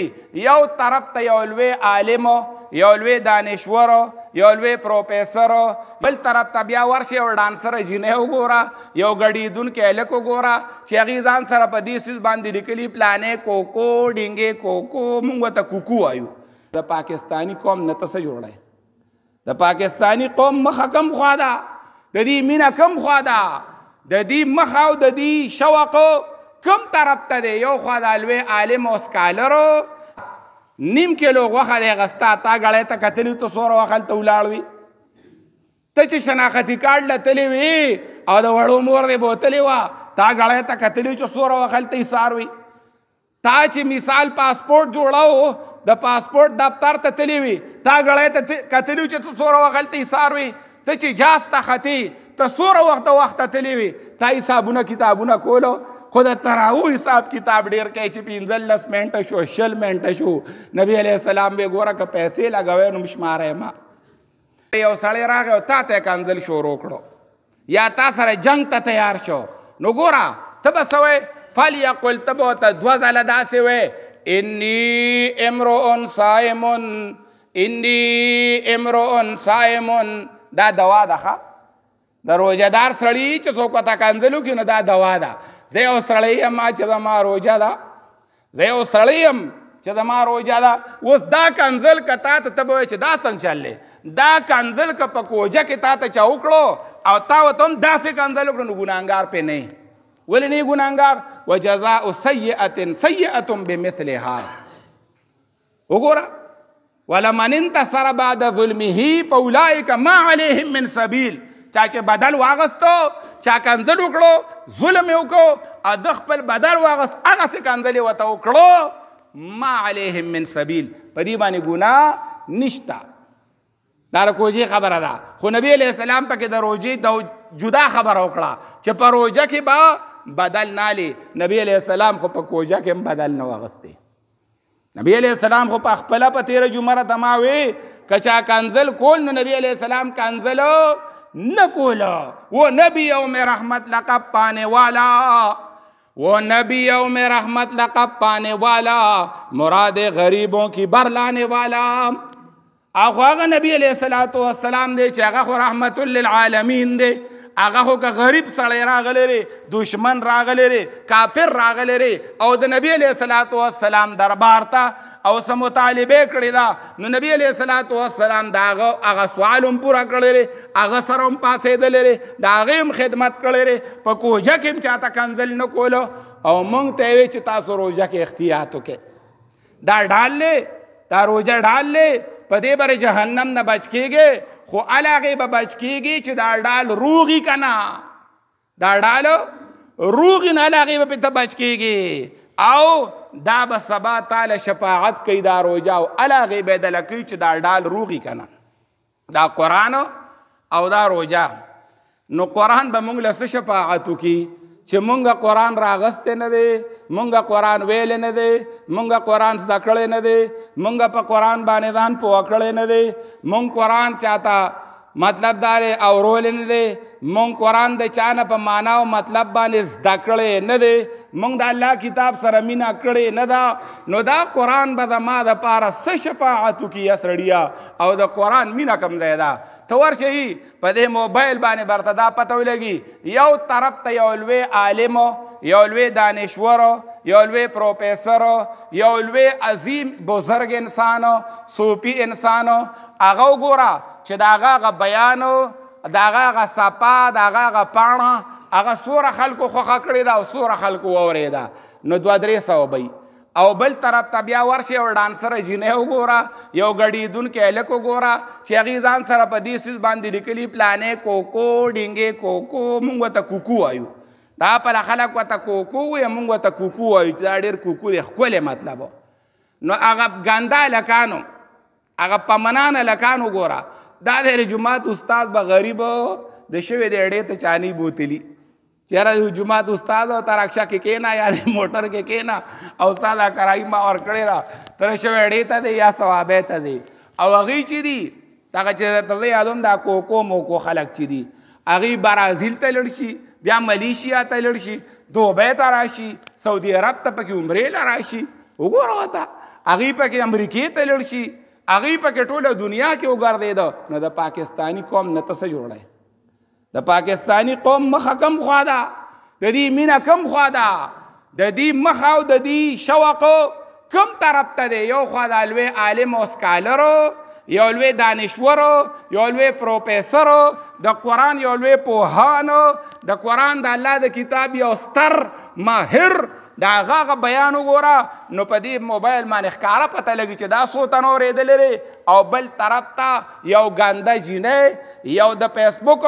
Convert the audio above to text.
یو طرف ته یو لوی عالم یو لوی دانشور یو لوی پروفیسور بل طرف ته بیا ورشي یو ډانسر جینۍ وګوره یو ګډېدونکی هلک وګوره چې هغې ځان سره په دې سیز باندې لیکلي پلانې کوکو ډینګې کوکو موږ ورته کوکو وایو د پاکستانی قوم نه ته څه جوړی د پاکستانی قوم مخه کم خوا ده د دې مینه کم خوا ده د دې مخه او د دې شوق کم طرف ته دی یو خوا د لوی عالم او سکالرو نیم کیلو غوښه دی غستا تا غړې ته کتلی ته سوره وخل ته ولاړ وي ته چې شناختی کارډ لتلی وي او د وړو مور دی بوتلی وا تا غړې ته کتلی چې سوره وخل ته سار وي تا چې مثال پاسپورت جوړاو د پاسپورت دفتر ته تلی وي تا غړې ته کتلی چې سوره وخل ته سار وي ته چې جاف ته ختی ته څوره وخت وخت تلی وي تا حسابونه کتابونه کولو خو د تراو حساب کتاب ډیر کوي چې پنځلس منټه شو شل منټه شو نبی علیه السلام به ګوره که پیسې لګوي نو مشماره ما یو سړی راغی او تا ته کاندل شروع کړو یا تا سره جنگ ته تیار شو نو ګوره ته به څه فلیقل ته به ورته دوه ځله داسې وی انی امرؤن صائمن انی امرؤن صائمن دا دوا ده ښه د روژهدار سړي چې څوک پته کنځلو کښې نو دا دوا ده زه یو سړی یم چې زما روژه ده زه یو سړی یم چې زما روژه ده اوس دا کنځل که تا ته ته به وایې چې دا څنګه چللی دا کنځل که په کوجه کې تا ته چا وکړو او تا ورته هم داسې کنځل وکړو نو ګناهګار پې نه ولې نه ګناهګار وجزاء سیئة سیئة بمثلها وګوره ولمن انتصر بعد ظلمه فاولئک ما علیهم من سبیل چا چې بدل واغستو چا کنځل وکړو ظلم یې وکړو ا د خپل بدل واغست هغه څه کنځلې وته وکړو ما علیهم من سبیل په دې باندې ګناه نشته دا روجي خبره ده خو نبی علیہ السلام پکې د روجي د جدا خبره وکړه چې په روجه کې با بدل نه لې نبی علیہ السلام خو په کوجه کې بدل نه واغسته نبی علیہ السلام خو په خپل په تیر جمعه تماوي کچا کنزل کول نو نبی علیہ السلام کنزل نه کول و نبی او می رحمت لقب پانے والا وہ نبی یوم رحمت لقب پانے والا مراد غریبوں کی بر لانے والا آخو آغا نبی علیہ السلام دے چاگا خو رحمت للعالمین دے هغه خو که غریب سړی راغلی ری دشمن راغلی ری کافر راغلی ری او د نبی علیه صلات وسلام دربار ته او څه مطالبه کړې ده نو نبی علیه صلات وسلام د هغه هغه سوال هم پوره کړی ری هغه سره هم پاسېدلی ری د هغې هم خدمت کړی ری په کوژه کې هم چاته کنځل نه کولو او موږ ته یې وی چې تاسو روژه کې احتیاط وکړئ دا ډال لې دا روژه ډال لې په دې برې جهنم نه بچ کېږئ خو علاقه به بچ کیږي چې دا ډال روغي کنا دا ډال روغي نه علاقه به ته بچ کیږي او دا به سبا تعالی شفاعت کوي دا روجاو علاقه به د لکی چې دا ډال روغي کنا دا قران او دا روجا نو قران به موږ له شفاعت کوي چې مونږه قران راغست نه دی مونږه قران ویل نه دی مونږه قران ذکر نه دی مونږه په قران باندې ځان په وکړ نه دی مونږ قران چاته مطلب دار او رول نه دی مونږ قران د چانه په معنا او مطلب باندې ذکرې نه دی مونږ د الله کتاب سره مینا کړې نه دا نو دا قران به د ما د پاره س شفاعت کی اسړیا او د قران مینا کم زیاده ته ورشي په دې موبایل باندې برته دا پته ولګي یو طرف ته یو لوی عالم یو لوی دانشور یو لوی پروفیسور یو لوی عظیم بزرگ انسان صوفي انسان هغه وګوره چې داغه غ بیان داغه غ صفا داغه غ پاڼه هغه سوره خلکو خوخه کړی دا سوره خلکو وریدا نو دوه درې سو بي او بل طرف ته بیا ورشي او ډانسر جنې وګوره یو غړیدون کې الک وګوره چې هغه ځان سره په دې سیس باندې لیکلي پلانې کوکو ډینګې کوکو مونږ ته کوکو وایو دا پر خلک وته کوکو وي مونږ ته کوکو وایو دا ډېر کوکو دی خپل مطلب نو هغه ګندا لکانو هغه پمنان لکانو ګوره دا د جمعات استاد به غریب د شوی د اړې ته چانی بوتلی ત્યારે જુમાત ઉસ્તાદ તારા અક્ષા કે કેના યાર મોટર કે કેના અવસ્તાદ આ કરાઈમાં ઓર કળેરા તરશવ એડેતા દે યા સવાબેતા દે او هغه چې دی هغه چې ته یادوم دا کوکو موکو خلک چې دی هغه برازیل ته لړ شي بیا ملیشیا ته لړ شي دوبۍ ته راشي سعودي عرب ته پکې عمرې له راشي وګوره وتا هغه پکې امریکې ته لړ شي هغه پکې ټوله دنیا کې وګرځېد نو د پاکستانی قوم نه ته څه جوړه د پاکستانی قوم مخه کم خوا ده د دې مینه کم خوا ده د دې مخه او د دې شوق کم طرف ته دی یو خوا د لوی عالم او سکالرو یو لوی دانشور یو لوی پروفیسور د قران یو لوی پوهان د قران د الله د کتاب یو ستر ماهر دا غاغه بیان وګوره نو په دې موبایل باندې ښکارا پته لګی چې دا سوتن اورېدل لري او بل طرف ته یو ګنده جینې یو د فیسبوک